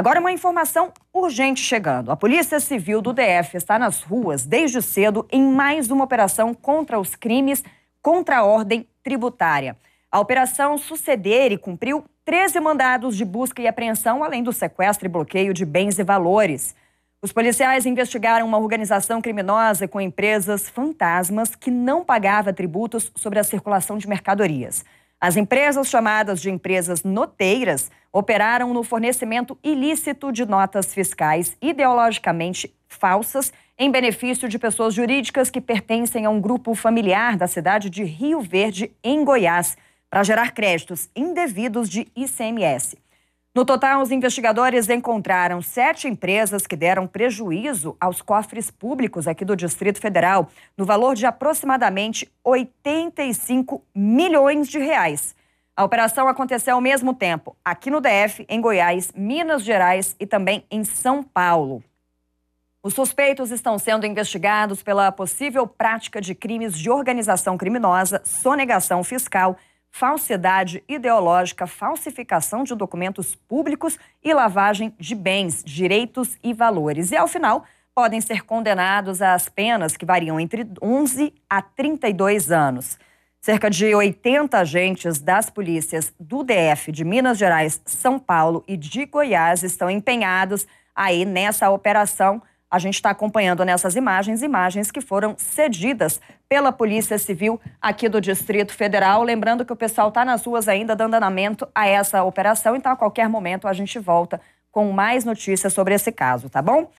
Agora, uma informação urgente chegando. A Polícia Civil do DF está nas ruas desde cedo em mais uma operação contra os crimes contra a ordem tributária. A operação Suceder e cumpriu 13 mandados de busca e apreensão, além do sequestro e bloqueio de bens e valores. Os policiais investigaram uma organização criminosa com empresas fantasmas que não pagava tributos sobre a circulação de mercadorias. As empresas chamadas de empresas noteiras operaram no fornecimento ilícito de notas fiscais ideologicamente falsas em benefício de pessoas jurídicas que pertencem a um grupo familiar da cidade de Rio Verde, em Goiás, para gerar créditos indevidos de ICMS. No total, os investigadores encontraram sete empresas que deram prejuízo aos cofres públicos aqui do Distrito Federal, no valor de aproximadamente 85 milhões de reais. A operação aconteceu ao mesmo tempo aqui no DF, em Goiás, Minas Gerais e também em São Paulo. Os suspeitos estão sendo investigados pela possível prática de crimes de organização criminosa, sonegação fiscal, falsidade ideológica, falsificação de documentos públicos e lavagem de bens, direitos e valores. E, ao final, podem ser condenados às penas que variam entre 11 a 32 anos. Cerca de 80 agentes das polícias do DF, de Minas Gerais, São Paulo e de Goiás estão empenhados aí nessa operação a gente está acompanhando nessas imagens, imagens que foram cedidas pela Polícia Civil aqui do Distrito Federal. Lembrando que o pessoal está nas ruas ainda dando andamento a essa operação, então a qualquer momento a gente volta com mais notícias sobre esse caso, tá bom?